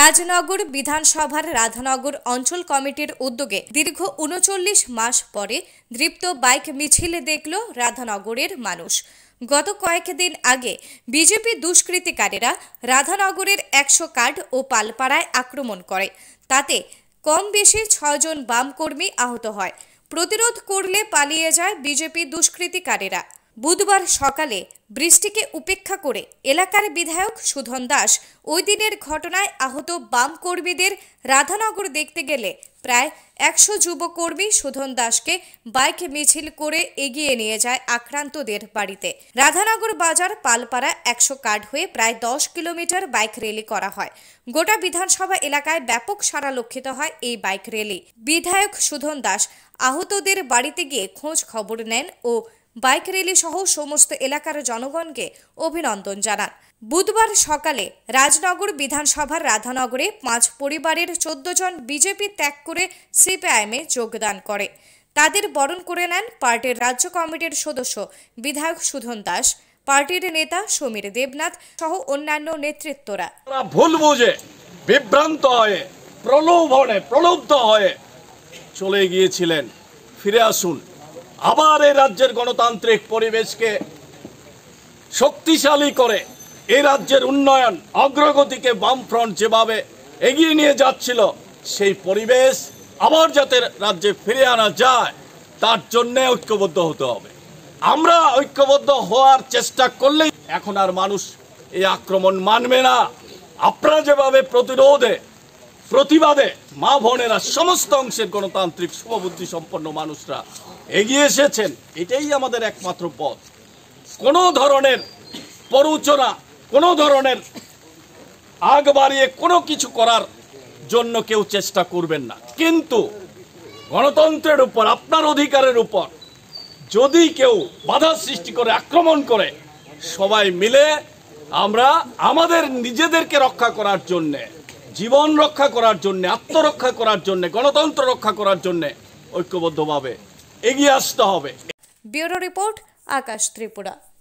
রাজনগর বিধানসভার রাধানগর অঞ্চল কমিটির উদ্যোগে দীর্ঘ উনচল্লিশ মাস পরে দৃপ্ত বাইক মিছিল দেখল রাধানগরের মানুষ গত কয়েকদিন আগে বিজেপি দুষ্কৃতিকারীরা রাধানগরের একশো কার্ড ও পালপাড়ায় আক্রমণ করে তাতে কম বেশি ছয়জন বামকর্মী আহত হয় প্রতিরোধ করলে পালিয়ে যায় বিজেপি দুষ্কৃতিকারীরা বুধবার সকালে বৃষ্টিকে উপেক্ষা করে এলাকার বিধায়ক সুধন দাস ওই দিনের ঘটনায় আহত বাম কর্মীদের রাধানগর দেখতে গেলে প্রায় একশো যুবকর্মী সুধন দাসকে বাইক মিছিল করে এগিয়ে নিয়ে যায় আক্রান্তদের বাড়িতে রাধানগর বাজার পালপাড়া একশো কার্ড হয়ে প্রায় দশ কিলোমিটার বাইক রেলি করা হয় গোটা বিধানসভা এলাকায় ব্যাপক সারা লক্ষিত হয় এই বাইক রেলি বিধায়ক সুধন দাস আহতদের বাড়িতে গিয়ে খোঁজ খবর নেন ও বাইক র্যালি সহ সমস্ত এলাকার জনগণকে অভিনন্দন জানান বুধবার সকালে রাজনগর বিধানসভার রাধানগরে পাঁচ পরিবারের চোদ্দ জন বিজেপি ত্যাগ করে সিপিআইএমে যোগদান করে তাদের বরণ করে নেন পার্টির রাজ্য কমিটির সদস্য বিধায়ক সুধন দাস পার্টির নেতা সমীর দেবনাথ সহ অন্যান্য নেতৃত্বরা ভুল বুঝে বিভ্রান্ত হয়ে প্রলোভনে প্রলুব্ধ হয়ে চলে গিয়েছিলেন ফিরে আসুন আবার এই রাজ্যের গণতান্ত্রিক পরিবেশকে শক্তিশালী করে এই রাজ্যের উন্নয়ন অগ্রগতিকে বামফ্রন্ট যেভাবে এগিয়ে নিয়ে যাচ্ছিল সেই পরিবেশ আবার যাতে রাজ্যে ফিরে আনা যায় তার জন্য ঐক্যবদ্ধ হতে হবে আমরা ঐক্যবদ্ধ হওয়ার চেষ্টা করলেই এখন আর মানুষ এই আক্রমণ মানবে না আপনারা যেভাবে প্রতিরোধে প্রতিবাদে মা বোনেরা সমস্ত অংশের গণতান্ত্রিক শুভবুদ্ধি সম্পন্ন মানুষরা এগিয়ে এসেছেন এটাই আমাদের একমাত্র পথ কোনো ধরনের পরচনা কোনো ধরনের আগ বাড়িয়ে কোনো কিছু করার জন্য কেউ চেষ্টা করবেন না কিন্তু গণতন্ত্রের উপর আপনার অধিকারের উপর যদি কেউ বাধা সৃষ্টি করে আক্রমণ করে সবাই মিলে আমরা আমাদের নিজেদেরকে রক্ষা করার জন্যে জীবন রক্ষা করার জন্যে আত্মরক্ষা করার জন্যে গণতন্ত্র রক্ষা করার জন্যে ঐক্যবদ্ধভাবে এগিয়ে আসতে হবে ব্যুরো রিপোর্ট আকাশ ত্রিপুরা